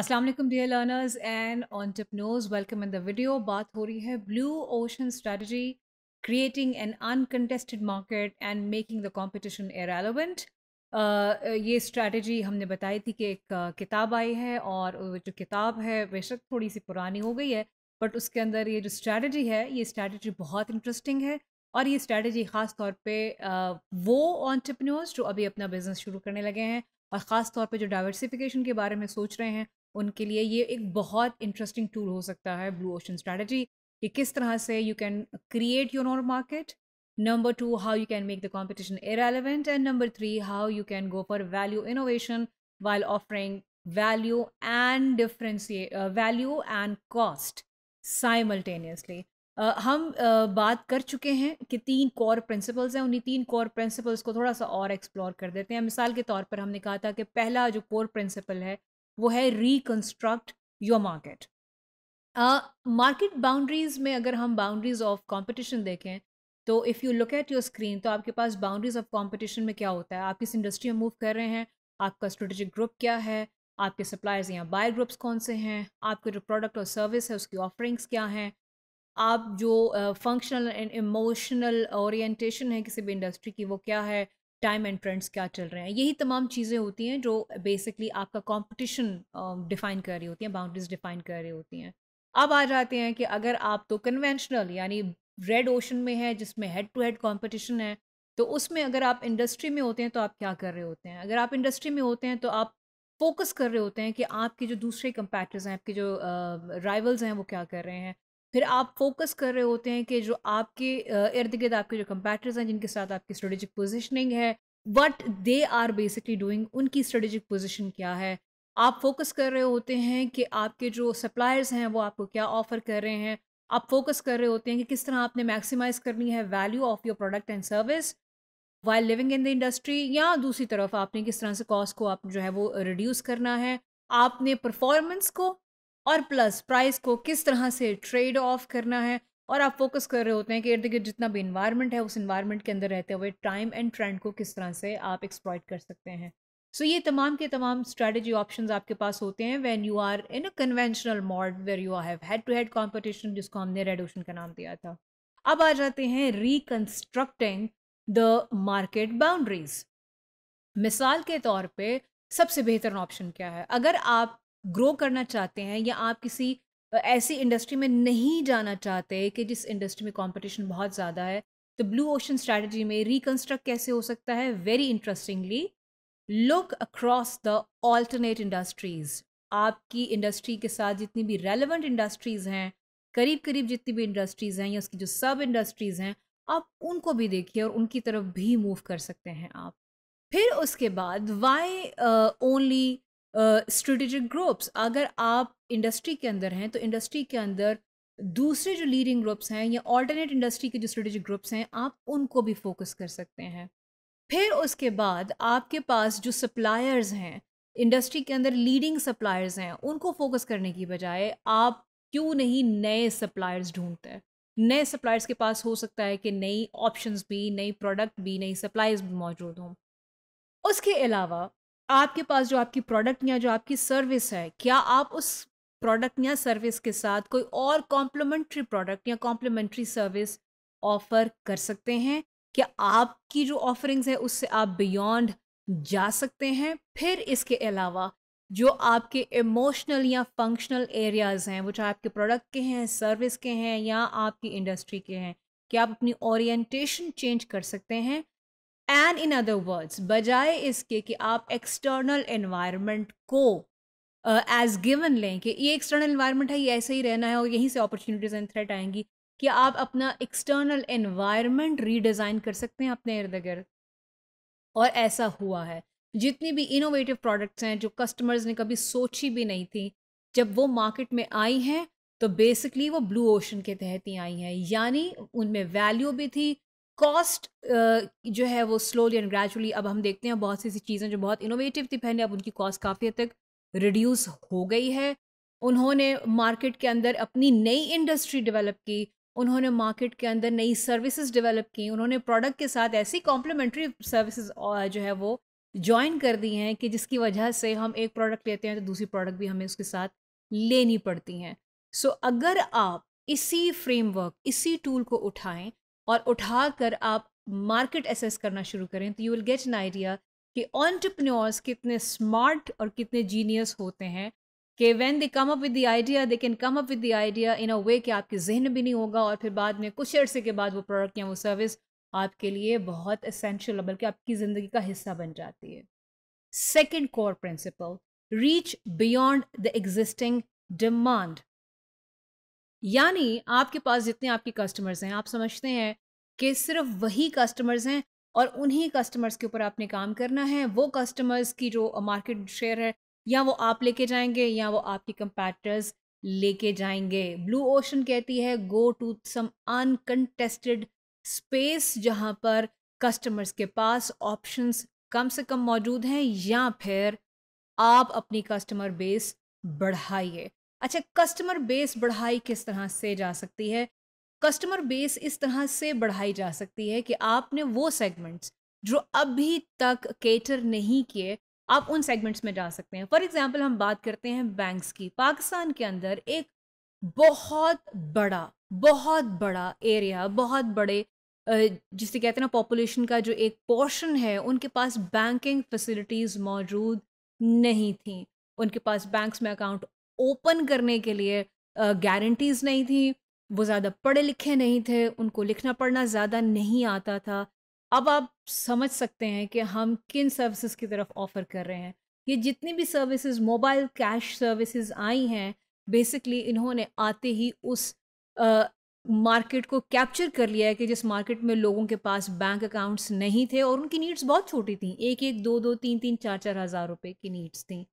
Aslam dear learners and knows welcome in the video बात हो रही है blue ocean strategy creating an uncontested market and making the competition relevant ये strategy हमने बताई थी कि एक uh, किताब आई है और जो किताब है बेशक थोड़ी सी पुरानी हो गई है बट उसके अंदर ये जो स्ट्रेटजी है ये स्ट्रेटजी बहुत इंटरेस्टिंग है और ये स्ट्रेटजी ख़ास तौर पे uh, वो ऑन्टरप्रनोर्स जो अभी अपना बिज़नेस शुरू करने लगे हैं और ख़ास तौर पे जो डाइवर्सिफिकेशन के बारे में सोच रहे हैं उनके लिए ये एक बहुत इंटरेस्टिंग टूल हो सकता है ब्लू ओशन स्ट्रैटेजी कि किस तरह से you can create your own market number two how you can make the competition irrelevant and number three how you can go for value innovation while offering value and differentiation value and cost simultaneously हम uh, बात कर चुके हैं कि तीन core principles हैं उन्हीं तीन कोर प्रिंसिपल्स को थोड़ा सा और एक्सप्लोर कर देते हैं मिसाल के तौर पर हमने कहा था कि पहला जो कोर प्रिंसिपल है वो है reconstruct your market market boundaries में अगर हम बाउंड्रीज ऑफ कॉम्पिटिशन देखें तो if you look at your screen तो आपके पास बाउंड्रीज ऑफ कॉम्पिटिशन में क्या होता है आप किस इंडस्ट्री में मूव कर रहे हैं आपका स्ट्रेटेजिक ग्रुप क्या है आपके सप्लायर्स या बायर ग्रुप्स कौन से हैं आपके जो प्रोडक्ट और सर्विस है उसकी ऑफरिंग्स क्या हैं आप जो फंक्शनल एंड इमोशनल ओरिएंटेशन है किसी भी इंडस्ट्री की वो क्या है टाइम एंड ट्रेंड्स क्या चल रहे हैं यही तमाम चीज़ें होती हैं जो बेसिकली आपका कॉम्पिटिशन डिफाइन um, कर रही होती हैं बाउंड्रीज डिफाइन कर रही होती हैं अब आ जाते हैं कि अगर आप तो कन्वेंशनल यानी रेड ओशन में है जिसमें हेड टू हेड कंपटीशन है तो उसमें अगर आप इंडस्ट्री में होते हैं तो आप क्या कर रहे होते हैं अगर आप इंडस्ट्री में होते हैं तो आप फोकस कर रहे होते हैं कि आपके जो दूसरे कंपैटर्स हैं आपके जो राइवल्स uh, हैं वो क्या कर रहे हैं फिर आप फोकस कर रहे होते हैं कि जो आपके इर्द गिर्द आपके जो कंपेटर्स हैं जिनके साथ आपकी स्ट्रेटेजिक पोजिशनिंग है what they are basically doing उनकी स्ट्रेटेजिक पोजिशन क्या है आप फोकस कर रहे होते हैं कि आपके जो सप्लायर्स हैं वो आपको क्या ऑफ़र कर रहे हैं आप फोकस कर रहे होते हैं कि किस तरह आपने मैक्सिमाइज करनी है value of your product and service while living in the industry या दूसरी तरफ आपने किस तरह से कॉस्ट को आप जो है वो रिड्यूस करना है आपने परफॉर्मेंस को और प्लस प्राइस को किस तरह से ट्रेड ऑफ करना है और आप फोकस कर रहे होते हैं कि इर्द गिर्द जितना भी इन्वायरमेंट है उस इन्वायरमेंट के अंदर रहते हुए टाइम एंड ट्रेंड को किस तरह से आप एक्सप्लॉयट कर सकते हैं सो so, ये तमाम के तमाम स्ट्रेटजी ऑप्शंस आपके पास होते हैं when you are in a conventional mode where you have head to head competition जिसको हमने रेड ओशन का नाम दिया था अब आ जाते हैं रिकन्स्ट्रक्टिंग द मार्केट बाउंड्रीज मिसाल के तौर पर सबसे बेहतर ऑप्शन क्या है अगर आप ग्रो करना चाहते हैं या आप किसी ऐसी इंडस्ट्री में नहीं जाना चाहते कि जिस इंडस्ट्री में कंपटीशन बहुत ज़्यादा है तो ब्लू ओशन स्ट्रैटेजी में रिकन्स्ट्रक्ट कैसे हो सकता है very interestingly look across the alternate industries आपकी इंडस्ट्री के साथ जितनी भी रेलिवेंट इंडस्ट्रीज़ हैं करीब करीब जितनी भी इंडस्ट्रीज़ हैं या उसकी जो सब इंडस्ट्रीज़ हैं आप उनको भी देखिए और उनकी तरफ भी मूव कर सकते हैं आप फिर उसके बाद वाई ओनली स्ट्रेटेजिक ग्रुप्स अगर आप इंडस्ट्री के अंदर हैं तो इंडस्ट्री के अंदर दूसरे जो लीडिंग ग्रुप्स हैं या ऑल्टरनेट इंडस्ट्री के जो स्ट्रेटेजिक ग्रुप्स हैं आप उनको भी फोकस कर सकते हैं फिर उसके बाद आपके पास जो सप्लायर्स हैं इंडस्ट्री के अंदर लीडिंग सप्लायर्स हैं उनको फोकस करने की बजाय आप क्यों नहीं नए सप्लायर्स ढूंढते हैं नए सप्लायर्स के पास हो सकता है कि नई ऑप्शंस भी नई प्रोडक्ट भी नई सप्लाईज भी मौजूद हों उसके अलावा आपके पास जो आपकी प्रोडक्ट या जो आपकी सर्विस है क्या आप उस प्रोडक्ट या सर्विस के साथ कोई और कॉम्प्लीमेंट्री प्रोडक्ट या कॉम्प्लीमेंट्री सर्विस ऑफर कर सकते हैं क्या आपकी जो ऑफरिंग्स है उससे आप बियॉन्ड जा सकते हैं फिर इसके अलावा जो आपके इमोशनल या फंक्शनल एरियाज़ हैं वो चाहे आपके प्रोडक्ट के हैं सर्विस के हैं या आपकी इंडस्ट्री के हैं क्या आप अपनी ओरिएंटेशन चेंज कर सकते हैं एंड इन अदर वर्ड्स बजाय इसके कि आप एक्सटर्नल एनवायरनमेंट को एज uh, गिवन लें कि ये एक्सटर्नल इन्वायरमेंट है ये ऐसे ही रहना है और यहीं से अपॉर्चुनिटीज़ एंड थ्रेट आएंगी कि आप अपना एक्सटर्नल इन्वायरमेंट रीडिज़ाइन कर सकते हैं अपने इर्द गिर्द और ऐसा हुआ है जितनी भी इनोवेटिव प्रोडक्ट्स हैं जो कस्टमर्स ने कभी सोची भी नहीं थी जब वो मार्केट में आई हैं तो बेसिकली वो ब्लू ओशन के तहत ही आई हैं यानी उनमें वैल्यू भी थी कॉस्ट uh, जो है वो स्लोली एंड ग्रेजुअली अब हम देखते हैं बहुत सी ऐसी चीज़ें जो बहुत इनोवेटिव थी पहले अब उनकी कॉस्ट काफ़ी हद तक रिड्यूस हो गई है उन्होंने मार्केट के अंदर अपनी नई इंडस्ट्री डेवलप की उन्होंने मार्केट के अंदर नई सर्विसेज डेवलप की उन्होंने प्रोडक्ट के साथ ऐसी कॉम्प्लीमेंट्री सर्विसेज जो है वो ज्वाइन कर दी हैं कि जिसकी वजह से हम एक प्रोडक्ट लेते हैं तो दूसरी प्रोडक्ट भी हमें उसके साथ लेनी पड़ती हैं सो so, अगर आप इसी फ्रेमवर्क इसी टूल को उठाएं और उठा कर आप मार्केट एसेस करना शुरू करें तो you will get an idea कि ऑन्टरप्रन्योर्स कितने स्मार्ट और कितने जीनियस होते हैं कि when they come up with the idea they can come up with the idea in a way कि आपके जहन भी नहीं होगा और फिर बाद में कुछ अर्से के बाद वो प्रोडक्ट या वो सर्विस आपके लिए बहुत असेंशियल बल्कि आपकी ज़िंदगी का हिस्सा बन जाती है second core principle reach beyond the existing demand यानी आपके पास जितने आपके कस्टमर्स हैं आप समझते हैं कि सिर्फ वही कस्टमर्स हैं और उन्हीं कस्टमर्स के ऊपर आपने काम करना है वो कस्टमर्स की जो मार्केट शेयर है या वो आप लेके जाएंगे या वो आपके कंपैटर्स लेके जाएंगे ब्लू ओशन कहती है go to some uncontested space जहाँ पर कस्टमर्स के पास ऑप्शंस कम से कम मौजूद हैं या फिर आप अपनी कस्टमर बेस बढ़ाइए अच्छा कस्टमर बेस बढ़ाई किस तरह से जा सकती है कस्टमर बेस इस तरह से बढ़ाई जा सकती है कि आपने वो सेगमेंट्स जो अभी तक केटर नहीं किए आप उन सेगमेंट्स में जा सकते हैं फॉर एग्जाम्पल हम बात करते हैं बैंक्स की पाकिस्तान के अंदर एक बहुत बड़ा बहुत बड़ा एरिया बहुत बड़े जिसे कहते हैं ना पॉपुलेशन का जो एक पोर्शन है उनके पास बैंकिंग फैसिलिटीज़ मौजूद नहीं थी उनके पास बैंक्स में अकाउंट ओपन करने के लिए गारंटीज नहीं थी वो ज़्यादा पढ़े लिखे नहीं थे उनको लिखना पढ़ना ज़्यादा नहीं आता था अब आप समझ सकते हैं कि हम किन सर्विसेज की तरफ ऑफर कर रहे हैं ये जितनी भी सर्विसेज मोबाइल कैश सर्विसेज आई हैं बेसिकली इन्होंने आते ही उस मार्केट को कैप्चर कर लिया है कि जिस मार्केट में लोगों के पास बैंक अकाउंट्स नहीं थे और उनकी नीड्स बहुत छोटी थी एक एक दो दो तीन तीन चार चार हज़ार रुपये की नीड्स थी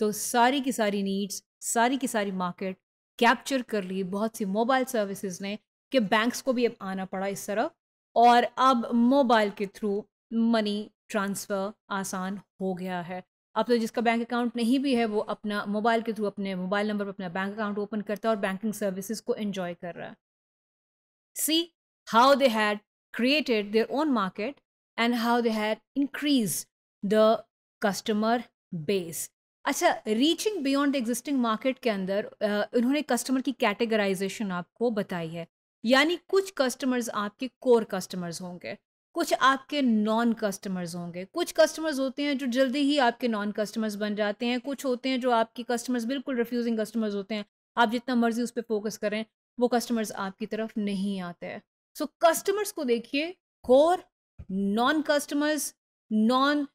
तो सारी की सारी नीड्स सारी की सारी मार्केट कैप्चर कर ली बहुत सी मोबाइल सर्विसेज ने कि बैंक्स को भी अब आना पड़ा इस तरह और अब मोबाइल के थ्रू मनी ट्रांसफ़र आसान हो गया है अब तो जिसका बैंक अकाउंट नहीं भी है वो अपना मोबाइल के थ्रू अपने मोबाइल नंबर पर अपना बैंक अकाउंट ओपन करता है और बैंकिंग सर्विसेज को एंजॉय कर रहा है see how they had created their own market and how they had increase the customer base अच्छा रीचिंग बियॉन्ड एग्जिस्टिंग मार्केट के अंदर इन्होंने कस्टमर की कैटेगराइजेशन आपको बताई है यानी कुछ कस्टमर्स आपके कोर कस्टमर्स होंगे कुछ आपके नॉन कस्टमर्स होंगे कुछ कस्टमर्स होते हैं जो जल्दी ही आपके नॉन कस्टमर्स बन जाते हैं कुछ होते हैं जो आपके कस्टमर्स बिल्कुल रिफ्यूजिंग कस्टमर्स होते हैं आप जितना मर्जी उस पर फोकस करें वो कस्टमर्स आपकी तरफ नहीं आते हैं सो कस्टमर्स को देखिए core non customers non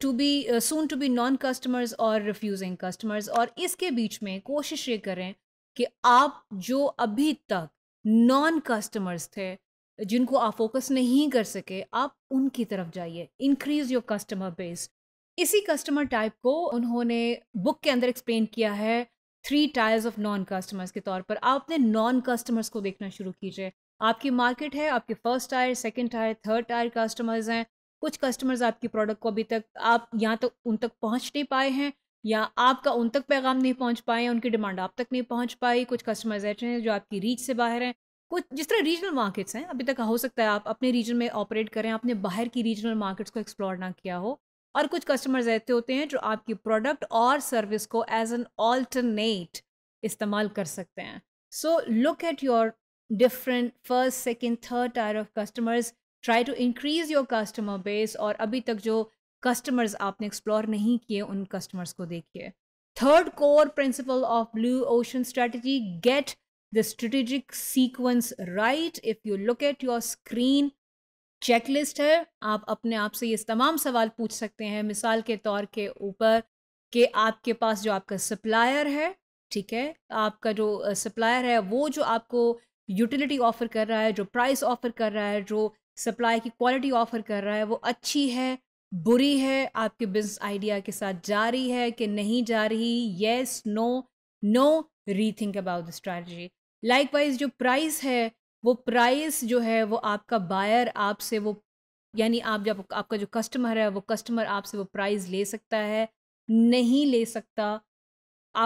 to be soon to be non customers और रिफ्यूजिंग कस्टमर्स और इसके बीच में कोशिश ये करें कि आप जो अभी तक नॉन कस्टमर्स थे जिनको आप फोकस नहीं कर सके आप उनकी तरफ जाइए इंक्रीज योर कस्टमर बेस इसी कस्टमर टाइप को उन्होंने बुक के अंदर एक्सप्लेन किया है three tiers of non customers के तौर पर आप अपने नॉन कस्टमर्स को देखना शुरू कीजिए आपकी मार्केट है आपके first tier second tier third tier customers हैं कुछ कस्टमर्स आपकी प्रोडक्ट को अभी तक आप यहाँ तक उन तक पहुँच नहीं पाए हैं या आपका उन तक पैगाम नहीं पहुँच पाए उनकी डिमांड आप तक नहीं पहुँच पाई कुछ कस्टमर्स ऐसे हैं जो आपकी रीच से बाहर हैं कुछ जिस तरह रीजनल मार्केट्स हैं अभी तक हो सकता है आप अपने रीजन में ऑपरेट करें आपने बाहर की रीजनल मार्केट्स को एक्सप्लोर ना किया हो और कुछ कस्टमर्स ऐसे होते हैं जो आपकी प्रोडक्ट और सर्विस को एज एन ऑल्टरनेट इस्तेमाल कर सकते हैं so look at your different first second third tier of customers try to increase your customer base और अभी तक जो कस्टमर्स आपने एक्सप्लोर नहीं किए उन कस्टमर्स को देखिए third core principle of blue ocean strategy get the strategic sequence right if you look at your screen checklist है आप अपने आप से ये तमाम सवाल पूछ सकते हैं मिसाल के तौर के ऊपर कि आपके पास जो आपका सप्लायर है ठीक है आपका जो सप्लायर है वो जो आपको यूटिलिटी ऑफर कर रहा है जो प्राइस ऑफर कर रहा है जो सप्लाई की क्वालिटी ऑफर कर रहा है वो अच्छी है बुरी है आपके बिजनेस आइडिया के साथ जा रही है कि नहीं जा रही yes no no rethink about the strategy likewise जो प्राइस है वो प्राइस जो है वो आपका बायर आपसे वो यानी आप जब आपका जो कस्टमर है वो कस्टमर आपसे वो प्राइस ले सकता है नहीं ले सकता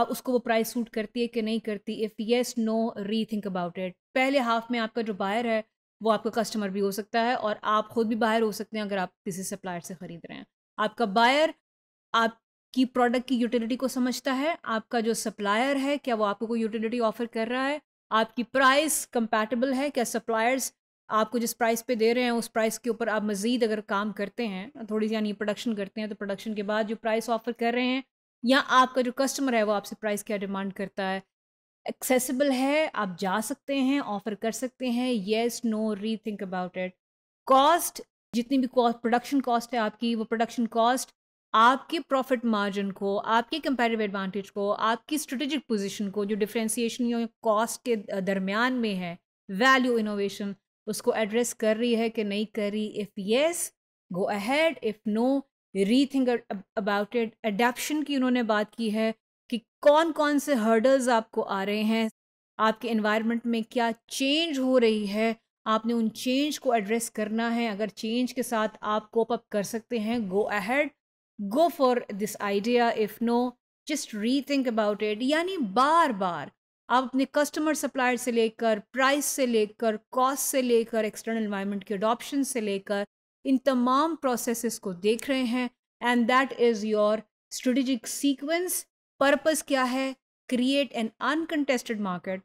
आप उसको वो प्राइस सूट करती है कि नहीं करती if yes no rethink about it पहले हाफ में आपका जो बायर है वो आपका कस्टमर भी हो सकता है और आप खुद भी बायर हो सकते हैं अगर आप किसी सप्लायर से ख़रीद रहे हैं आपका बायर आपकी प्रोडक्ट की यूटिलिटी को समझता है आपका जो सप्लायर है क्या वो आपको कोई यूटिलिटी ऑफर कर रहा है आपकी प्राइस कंपैटिबल है क्या सप्लायर्स आपको जिस प्राइस पे दे रहे हैं उस प्राइस के ऊपर आप मज़ीद अगर काम करते हैं थोड़ी यानी प्रोडक्शन करते हैं तो प्रोडक्शन के बाद जो प्राइस ऑफर कर रहे हैं या आपका जो कस्टमर है वो आपसे प्राइस क्या डिमांड करता है एक्सेसिबल है आप जा सकते हैं ऑफर कर सकते हैं yes no rethink about it cost जितनी भी कॉस्ट प्रोडक्शन कॉस्ट है आपकी वो प्रोडक्शन कॉस्ट आपके प्रॉफिट मार्जिन को आपके कंपेरेटिव एडवांटेज को आपकी स्ट्रेटेजिक पोजिशन को जो डिफ्रेंसीशन या कॉस्ट के दरमियान में है वैल्यू इनोवेशन उसको एड्रेस कर रही है कि नहीं कर रही if yes go ahead if no rethink about it adoption की उन्होंने बात की है कि कौन कौन से हर्डल्स आपको आ रहे हैं आपके इन्वायरमेंट में क्या चेंज हो रही है आपने उन चेंज को एड्रेस करना है अगर चेंज के साथ आप कोप अप कर सकते हैं go ahead go for this idea if no just rethink about it यानी बार बार आप अपने कस्टमर सप्लायर से लेकर प्राइस से लेकर कॉस्ट से लेकर एक्सटर्नल इन्वायरमेंट के अडोप्शन से लेकर इन तमाम प्रोसेसेस को देख रहे हैं and that is your strategic sequence purpose क्या है create an uncontested market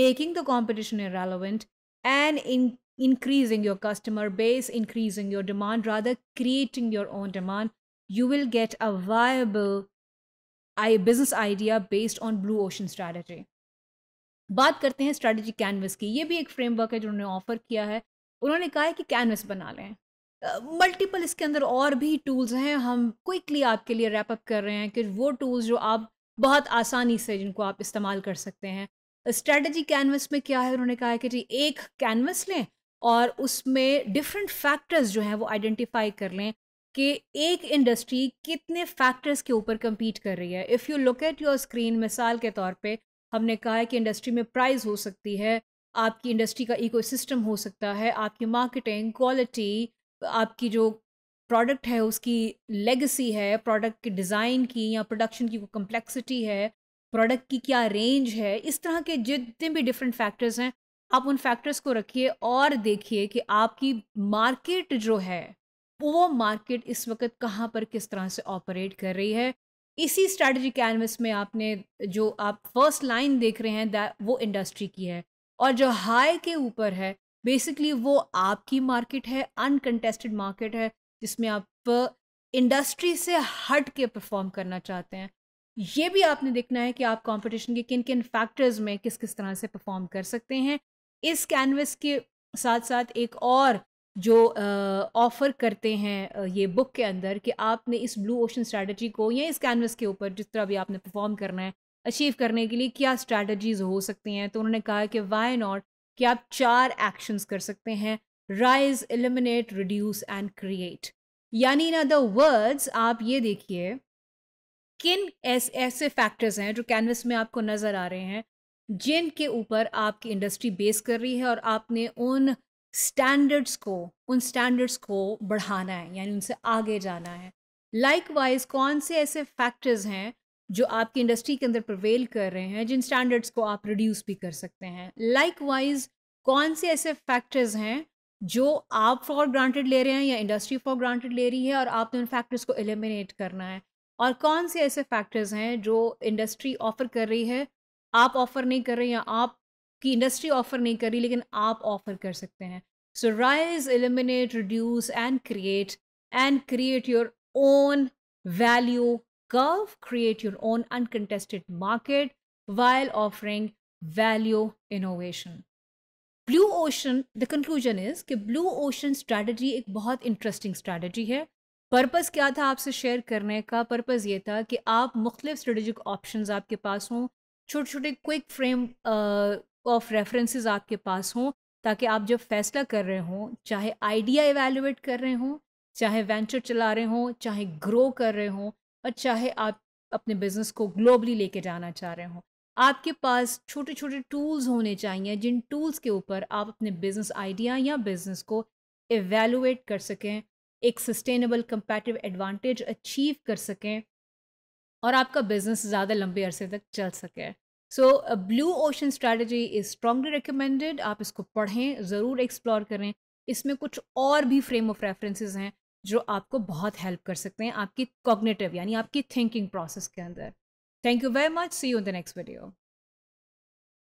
making the competition irrelevant and in increasing your customer base increasing your demand rather creating your own demand you will get a viable I business idea based on blue ocean strategy बात करते हैं strategy canvas की ये भी एक framework है जो उन्होंने ऑफर किया है उन्होंने कहा है कि कैनवस बना लें मल्टीपल इसके अंदर और भी टूल्स हैं हम क्विकली आपके लिए रैप अप कर रहे हैं कि वो टूल्स जो आप बहुत आसानी से जिनको आप इस्तेमाल कर सकते हैं स्ट्रेटजी कैनवस में क्या है उन्होंने कहा है कि जी एक कैनवस लें और उसमें डिफरेंट फैक्टर्स जो हैं वो आइडेंटिफाई कर लें कि एक इंडस्ट्री कितने फैक्टर्स के ऊपर कम्पीट कर रही है if you look at your screen मिसाल के तौर पर हमने कहा है कि इंडस्ट्री में प्राइस हो सकती है आपकी इंडस्ट्री का इकोसिस्टम हो सकता है आपकी मार्केटिंग क्वालिटी आपकी जो प्रोडक्ट है उसकी लेगेसी है प्रोडक्ट के डिज़ाइन की या प्रोडक्शन की कम्प्लेक्सिटी है प्रोडक्ट की क्या रेंज है इस तरह के जितने भी डिफरेंट फैक्टर्स हैं आप उन फैक्टर्स को रखिए और देखिए कि आपकी मार्केट जो है वो मार्केट इस वक्त कहाँ पर किस तरह से ऑपरेट कर रही है इसी स्ट्रैटेजी कैनवस में आपने जो आप फर्स्ट लाइन देख रहे हैं वो इंडस्ट्री की है और जो हाई के ऊपर है बेसिकली वो आपकी मार्केट है अनकंटेस्टेड मार्केट है जिसमें आप इंडस्ट्री से हट के परफॉर्म करना चाहते हैं ये भी आपने देखना है कि आप कंपटीशन के किन किन फैक्टर्स में किस किस तरह से परफॉर्म कर सकते हैं इस कैनवस के साथ साथ एक और जो ऑफ़र करते हैं ये बुक के अंदर कि आपने इस ब्लू ओशन स्ट्रैटेजी को या इस कैनवस के ऊपर जिस तरह भी आपने परफॉर्म करना है अचीव करने के लिए क्या स्ट्रैटेजीज हो सकती हैं तो उन्होंने कहा कि वाई नॉट कि आप चार एक्शंस कर सकते हैं raise eliminate reduce and create यानी इन अदर वर्ड्स आप ये देखिए किन ऐसे ऐसे फैक्टर्स हैं जो कैनवस में आपको नज़र आ रहे हैं जिनके ऊपर आपकी इंडस्ट्री बेस कर रही है और आपने उन स्टैंडर्ड्स को उन स्टैंडर्ड्स को बढ़ाना है यानी उनसे आगे जाना है लाइक वाइज कौन से ऐसे फैक्टर्स हैं जो आपकी इंडस्ट्री के अंदर प्रवेल कर रहे हैं जिन स्टैंडर्ड्स को आप रिड्यूस भी कर सकते हैं लाइक वाइज कौन से ऐसे फैक्टर्स हैं जो आप फॉर ग्रांटेड ले रहे हैं या इंडस्ट्री फॉर ग्रांटेड ले रही है और आपने उन फैक्टर्स को एलिमिनेट करना है और कौन से ऐसे फैक्टर्स हैं जो इंडस्ट्री ऑफर कर रही है आप ऑफर नहीं कर रहे या आपकी इंडस्ट्री ऑफर नहीं कर रही लेकिन आप ऑफर कर सकते हैं so raise eliminate reduce and create and create your own value curve, create your own uncontested market while offering value innovation. Blue ocean the conclusion is कि ब्लू ओशन स्ट्रैटेजी एक बहुत इंटरेस्टिंग स्ट्रैटेजी है purpose क्या था आपसे share करने का purpose ये था कि आप मुख्तलिफ स्ट्रेटेजिक ऑप्शंस आपके पास हों छोटे छोटे क्विक फ्रेम ऑफ रेफरेंसेस आपके पास हों ताकि आप जब फैसला कर रहे हों चाहे आइडिया एवेलुएट कर रहे हों चाहे वेंचर चला रहे हों चाहे ग्रो कर रहे हों और चाहे आप अपने बिजनेस को ग्लोबली लेके जाना चाह रहे हो आपके पास छोटे छोटे टूल्स होने चाहिए जिन टूल्स के ऊपर आप अपने बिजनेस आइडिया या बिजनेस को एवेलुएट कर सकें एक सस्टेनेबल कंपेटिव एडवांटेज अचीव कर सकें और आपका बिजनेस ज़्यादा लंबे अरसे तक चल सके so blue ocean strategy is strongly recommended आप इसको पढ़ें ज़रूर एक्सप्लोर करें इसमें कुछ और भी फ्रेम ऑफ रेफरेंसेस हैं जो आपको बहुत हेल्प कर सकते हैं आपकी कॉग्नेटिव यानी आपकी थिंकिंग प्रोसेस के अंदर thank you very much see you in the next video